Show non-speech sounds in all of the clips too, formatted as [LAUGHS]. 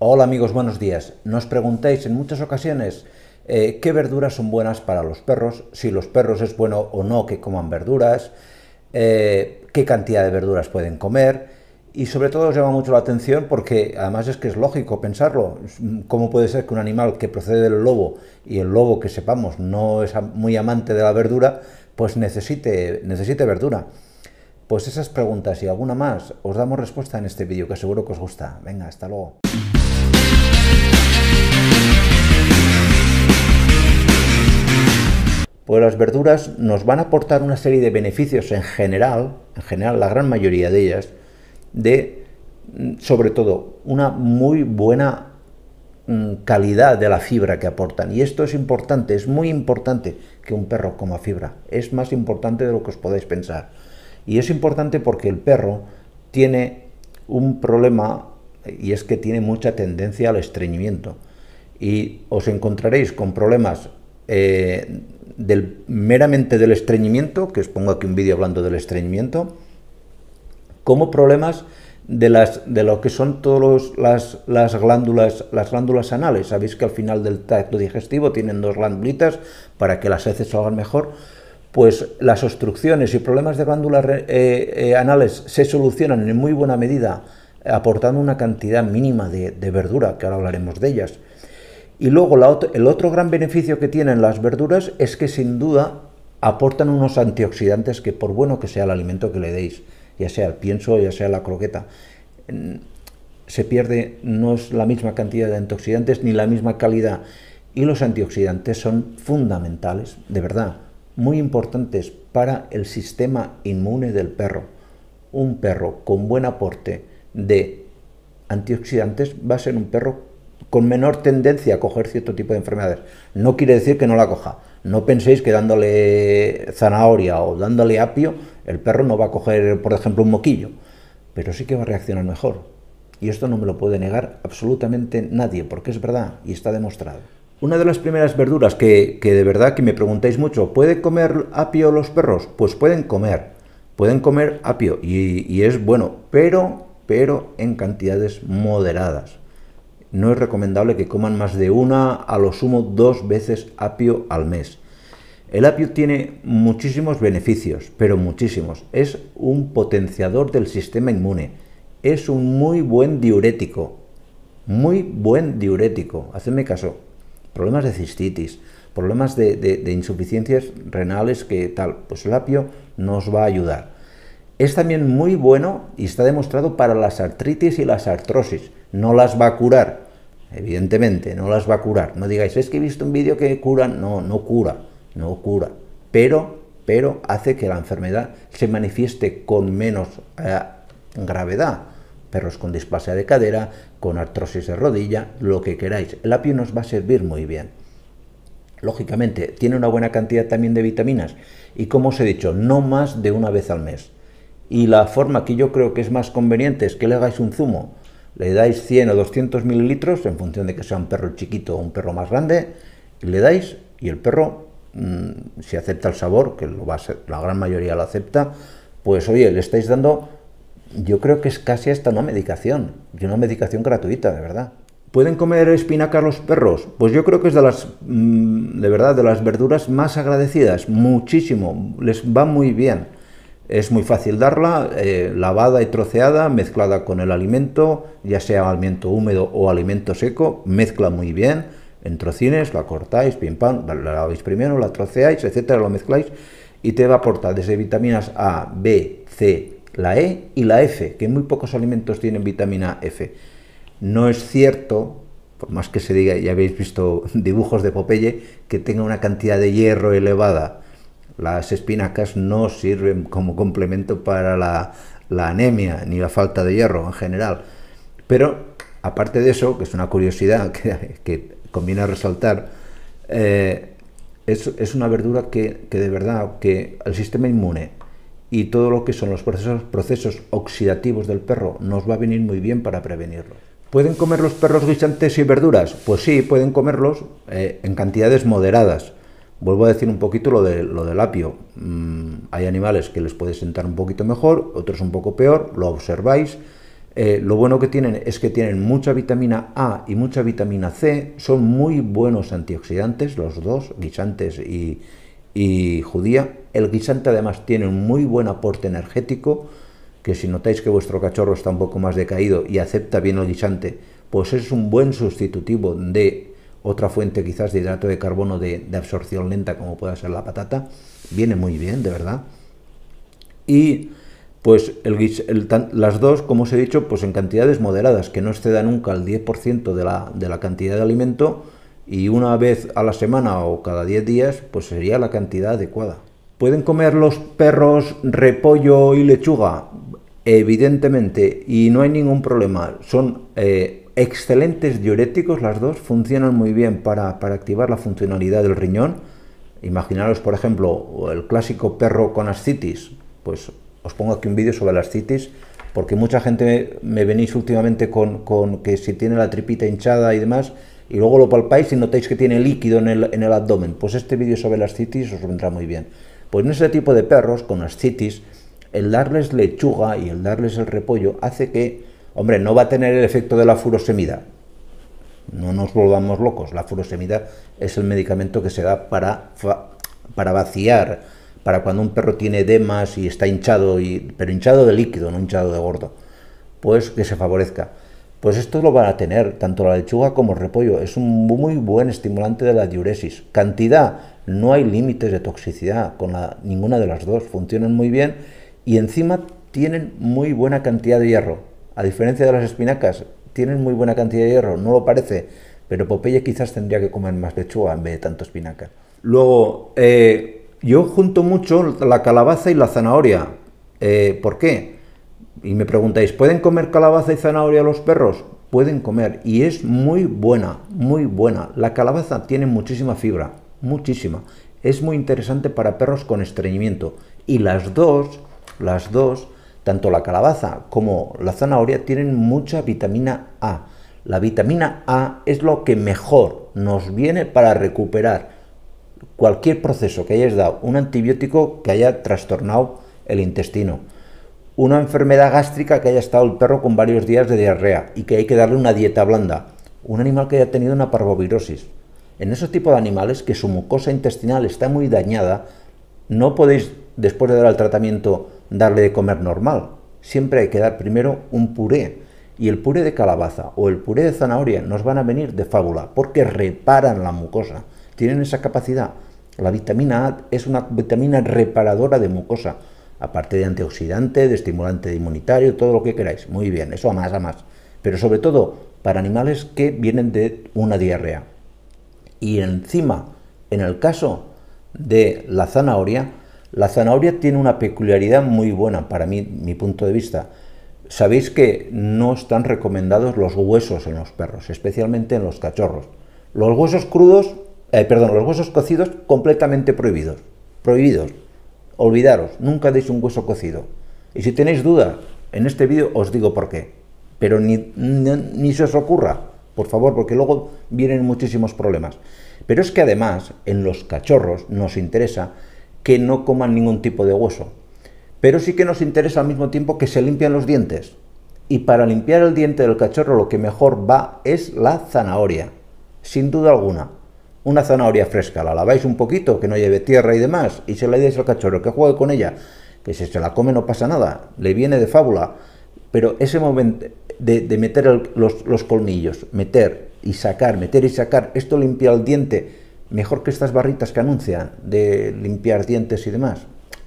Hola amigos, buenos días. Nos preguntáis en muchas ocasiones eh, qué verduras son buenas para los perros, si los perros es bueno o no que coman verduras, eh, qué cantidad de verduras pueden comer y sobre todo os llama mucho la atención porque además es que es lógico pensarlo. ¿Cómo puede ser que un animal que procede del lobo y el lobo que sepamos no es muy amante de la verdura, pues necesite, necesite verdura? Pues esas preguntas y alguna más os damos respuesta en este vídeo que seguro que os gusta. Venga, hasta luego. pues las verduras nos van a aportar una serie de beneficios en general, en general la gran mayoría de ellas, de mm, sobre todo una muy buena mm, calidad de la fibra que aportan. Y esto es importante, es muy importante que un perro coma fibra. Es más importante de lo que os podéis pensar. Y es importante porque el perro tiene un problema y es que tiene mucha tendencia al estreñimiento. Y os encontraréis con problemas eh, meramente del estreñimiento, que os pongo aquí un vídeo hablando del estreñimiento, como problemas de, las, de lo que son todas las, glándulas, las glándulas anales. Sabéis que al final del tracto digestivo tienen dos glándulitas para que las heces salgan mejor. Pues las obstrucciones y problemas de glándulas eh, eh, anales se solucionan en muy buena medida aportando una cantidad mínima de verdura, que ahora hablaremos de ellas y luego el otro gran beneficio que tienen las verduras es que sin duda aportan unos antioxidantes que por bueno que sea el alimento que le deis, ya sea el pienso, ya sea la croqueta, mm, se pierde, no es la misma cantidad de antioxidantes ni la misma calidad. Y los antioxidantes son fundamentales, de verdad, muy importantes para el sistema inmune del perro. Un perro con buen aporte de antioxidantes va a ser un perro con menor tendencia a coger cierto tipo de enfermedades. No quiere decir que no la coja. No penséis que dándole zanahoria o dándole apio, el perro no va a coger, por ejemplo, un moquillo, pero sí que va a reaccionar mejor. Y esto no me lo puede negar absolutamente nadie, porque es verdad y está demostrado. Una de las primeras verduras que, de verdad que me preguntáis mucho, ¿puede comer apio los perros? Pues pueden comer, pueden comer apio y, y es bueno, pero, pero en cantidades moderadas no es recomendable que coman más de una, a lo sumo dos veces apio al mes. El apio tiene muchísimos beneficios, pero muchísimos. Es un potenciador del sistema inmune. Es un muy buen diurético. Muy buen diurético. Hacedme caso. Problemas de cistitis, problemas de, de insuficiencias renales que tal. Pues el apio nos va a ayudar. Es también muy bueno y está demostrado para las artritis y las artrosis. No las va a curar, evidentemente, no las va a curar. No digáis, es que he visto un vídeo que cura, No, no cura, no cura. Pero, pero hace que la enfermedad se manifieste con menos eh, gravedad. Perros con displasia de cadera, con artrosis de rodilla, lo que queráis. El apio nos va a servir muy bien. Lógicamente, tiene una buena cantidad también de vitaminas y, como os he dicho, no más de una vez al mes y la forma que yo creo que es más conveniente es que le hagáis un zumo, le dais 100 o 200 mililitros, en función de que sea un perro chiquito o un perro más grande, le dais y el perro, mm, si acepta el sabor, que lo va la gran mayoría lo acepta, pues oye, le estáis dando, yo creo que es casi hasta una medicación, una medicación gratuita, de verdad. ¿Pueden comer espinacas los perros? Pues yo creo que es de las, mm, de verdad, de las verduras más agradecidas, muchísimo, les va muy bien. Es muy fácil darla, eh, lavada y troceada, mezclada con el alimento, ya sea alimento húmedo o alimento seco, mezcla muy bien, en trocines, la cortáis, pim pam, la laváis primero, la troceáis, etcétera, lo mezcláis y te va a aportar desde vitaminas A, B, C, la E y la F, que muy pocos alimentos tienen vitamina F. No es cierto, por más que se diga, ya habéis visto [LAUGHS] dibujos de Popeye, que tenga una cantidad de hierro elevada. Las espinacas no sirven como complemento para la, anemia ni la falta de hierro en general. Pero, aparte de eso, que es una curiosidad [LAUGHS] que, conviene resaltar, eh, es, una verdura que, de verdad, que el sistema inmune y todo lo que son los procesos, oxidativos del perro nos va a venir muy bien para prevenirlo. ¿Pueden comer los perros guisantes y verduras? Pues sí, pueden comerlos eh, en cantidades moderadas. Vuelvo a decir un poquito lo, de, lo del apio. Mm, hay animales que les puede sentar un poquito mejor, otros un poco peor, lo observáis. Eh, lo bueno que tienen es que tienen mucha vitamina A y mucha vitamina C, son muy buenos antioxidantes los dos, guisantes y, y judía. El guisante además tiene un muy buen aporte energético, que si notáis que vuestro cachorro está un poco más decaído y acepta bien el guisante, pues es un buen sustitutivo de otra fuente quizás de hidrato de carbono de, absorción lenta como pueda ser la patata, viene muy bien, de verdad. Y pues las dos, como os he dicho, pues en cantidades moderadas, que no exceda nunca el 10% de la, de la cantidad de alimento y una vez a la semana o cada 10 días, pues sería la cantidad adecuada. ¿Pueden comer los perros repollo y lechuga? Evidentemente, y no hay ningún problema. Son eh, excelentes diuréticos, las dos, funcionan muy bien para, activar la funcionalidad del riñón. Imaginaros, por ejemplo, el clásico perro con ascitis. Pues os pongo aquí un vídeo sobre la ascitis, porque mucha gente me venís últimamente con, que si tiene la tripita hinchada y demás, y luego lo palpáis y notáis que tiene líquido en el, en el abdomen. Pues este vídeo sobre la ascitis os vendrá muy bien. Pues en ese tipo de perros con ascitis, el darles lechuga y el darles el repollo hace que Hombre, no va a tener el efecto de la furosemida. No nos volvamos locos. La furosemida es el medicamento que se da para, para vaciar, para cuando un perro tiene edemas y está hinchado, y, pero hinchado de líquido, no hinchado de gordo. Pues que se favorezca. Pues esto lo van a tener tanto la lechuga como el repollo. Es un muy buen estimulante de la diuresis. Cantidad, no hay límites de toxicidad con ninguna de las dos. Funcionan muy bien y encima tienen muy buena cantidad de hierro a diferencia de las espinacas, tienen muy buena cantidad de hierro, no lo parece, pero Popeye quizás tendría que comer más lechuga en vez de tanto espinaca. Luego, eh, yo junto mucho la calabaza y la zanahoria. Eh, ¿Por qué? Y me preguntáis, ¿pueden comer calabaza y zanahoria los perros? Pueden comer y es muy buena, muy buena. La calabaza tiene muchísima fibra, muchísima. Es muy interesante para perros con estreñimiento. Y las dos, las dos, tanto la calabaza como la zanahoria tienen mucha vitamina A. La vitamina A es lo que mejor nos viene para recuperar cualquier proceso que hayas dado, un antibiótico que haya trastornado el intestino, una enfermedad gástrica que haya estado el perro con varios días de diarrea y que hay que darle una dieta blanda, un animal que haya tenido una parvovirosis. En esos tipos de animales que su mucosa intestinal está muy dañada, no podéis, después de dar el tratamiento, darle de comer normal. Siempre hay que dar primero un puré. Y el puré de calabaza o el puré de zanahoria nos van a venir de fábula porque reparan la mucosa. Tienen esa capacidad. La vitamina A es una vitamina reparadora de mucosa. Aparte de antioxidante, de estimulante inmunitario, todo lo que queráis. Muy bien, eso a más, a más. Pero sobre todo para animales que vienen de una diarrea. Y encima, en el caso de la zanahoria, la zanahoria tiene una peculiaridad muy buena para mí, mi punto de vista. Sabéis que no están recomendados los huesos en los perros, especialmente en los cachorros. Los huesos crudos, eh, perdón, los huesos cocidos completamente prohibidos. Prohibidos. Olvidaros, nunca deis un hueso cocido. Y si tenéis duda, en este vídeo os digo por qué. Pero ni se os ocurra, por favor, porque luego vienen muchísimos problemas. Pero es que además, en los cachorros nos interesa que no coman ningún tipo de hueso. Pero sí que nos interesa al mismo tiempo que se limpian los dientes. Y para limpiar el diente del cachorro lo que mejor va es la zanahoria, sin duda alguna. Una zanahoria fresca, la laváis un poquito, que no lleve tierra y demás, y se la dais al cachorro que juegue con ella, que si se la come no pasa nada, le viene de fábula. Pero ese momento de, meter los colmillos, meter y sacar, meter y sacar, esto limpia el diente mejor que estas barritas que anuncian de limpiar dientes y demás.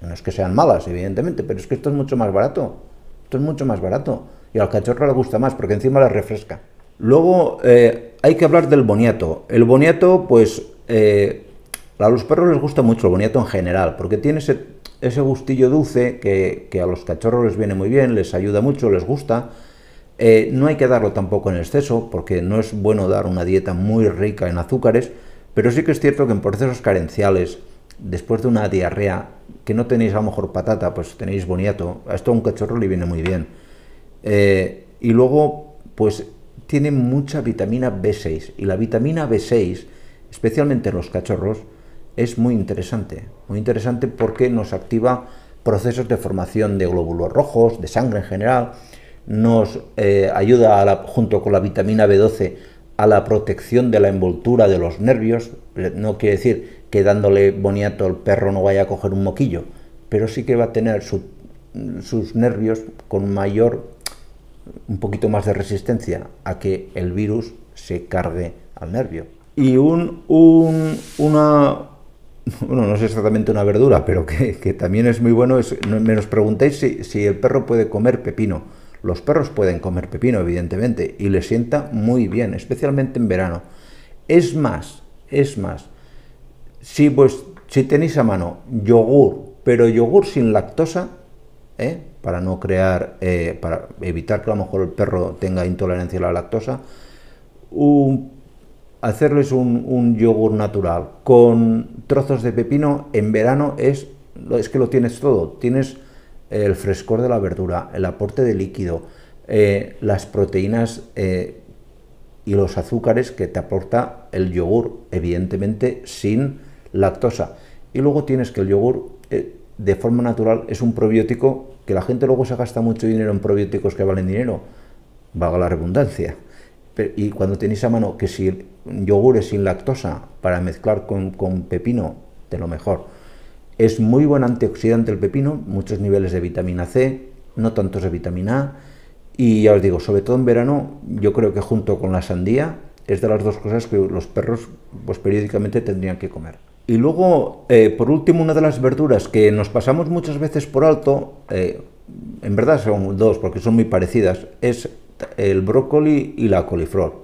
No es que sean malas, evidentemente, pero es que esto es mucho más barato. Esto es mucho más barato. Y al cachorro le gusta más porque encima la refresca. Luego eh, hay que hablar del boniato. El boniato, pues, eh, a los perros les gusta mucho el boniato en general, porque tiene ese, gustillo dulce que, a los cachorros les viene muy bien, les ayuda mucho, les gusta. Eh, no hay que darlo tampoco en exceso, porque no es bueno dar una dieta muy rica en azúcares, pero sí que es cierto que en procesos carenciales, después de una diarrea, que no tenéis a lo mejor patata, pues tenéis boniato, a esto a un cachorro le viene muy bien. Eh, y luego, pues tiene mucha vitamina B6, y la vitamina B6, especialmente en los cachorros, es muy interesante, muy interesante porque nos activa procesos de formación de glóbulos rojos, de sangre en general, nos eh, ayuda junto con la vitamina B12 a la protección de la envoltura de los nervios, eh, no quiere decir que dándole boniato al perro no vaya a coger un moquillo, pero sí que va a tener sus nervios con mayor, un poquito más de resistencia a que el virus se cargue al nervio. Y un, una, bueno, no es exactamente una verdura, pero que, también es muy bueno, es, me nos preguntáis si el perro puede comer pepino. Los perros pueden comer pepino, evidentemente, y le sienta muy bien, especialmente en verano. Es más, es más, si, pues, si tenéis a mano yogur, pero yogur sin lactosa, ¿eh? para no crear, eh, para evitar que a lo mejor el perro tenga intolerancia a la lactosa, hacerles un, un yogur natural con trozos de pepino en verano es, es que lo tienes todo, tienes el frescor de la verdura, el aporte de líquido, eh, las proteínas eh, y los azúcares que te aporta el yogur, evidentemente sin lactosa. Y luego tienes que el yogur eh, de forma natural es un probiótico que la gente luego se gasta mucho dinero en probióticos que valen dinero, vaga la redundancia. y cuando tenéis a mano que si yogur es sin lactosa para mezclar con, con pepino, de lo mejor. Es muy buen antioxidante el pepino, muchos niveles de vitamina C, no tantos de vitamina A. Y ya os digo, sobre todo en verano, yo creo que junto con la sandía es de las dos cosas que los perros pues periódicamente tendrían que comer. Y luego, eh, por último, una de las verduras que nos pasamos muchas veces por alto, eh, en verdad son dos porque son muy parecidas, es el brócoli y la coliflor.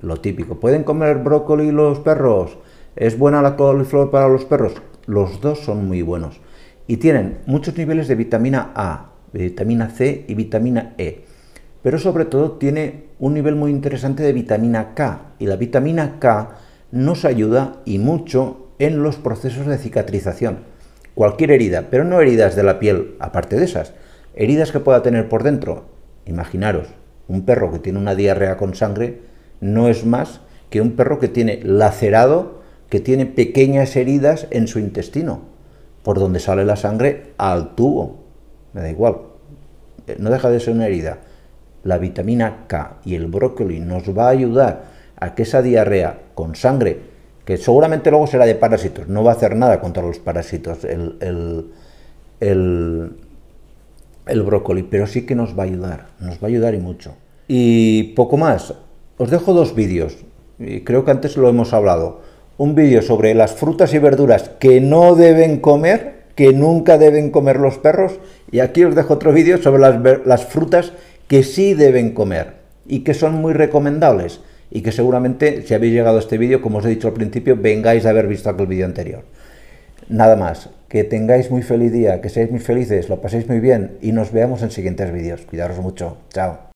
Lo típico, ¿pueden comer brócoli los perros? ¿Es buena la coliflor para los perros? Los dos son muy buenos y tienen muchos niveles de vitamina A, vitamina C y vitamina E. Pero sobre todo tiene un nivel muy interesante de vitamina K y la vitamina K nos ayuda y mucho en los procesos de cicatrización. Cualquier herida, pero no heridas de la piel, aparte de esas, heridas que pueda tener por dentro. Imaginaros, un perro que tiene una diarrea con sangre no es más que un perro que tiene lacerado que tiene pequeñas heridas en su intestino, por donde sale la sangre al tubo. Me da igual, eh, no deja de ser una herida. La vitamina K y el brócoli nos va a ayudar a que esa diarrea con sangre, que seguramente luego será de parásitos, no va a hacer nada contra los parásitos el, el, brócoli, pero sí que nos va a ayudar, nos va a ayudar y mucho. Y poco más, os dejo dos vídeos, y creo que antes lo hemos hablado un vídeo sobre las frutas y verduras que no deben comer, que nunca deben comer los perros, y aquí os dejo otro vídeo sobre las, frutas que sí deben comer y que son muy recomendables y que seguramente si habéis llegado a este vídeo, como os he dicho al principio, vengáis a haber visto aquel vídeo anterior. Nada más, que tengáis muy feliz día, que seáis muy felices, lo paséis muy bien y nos veamos en siguientes vídeos. Cuidaros mucho, chao.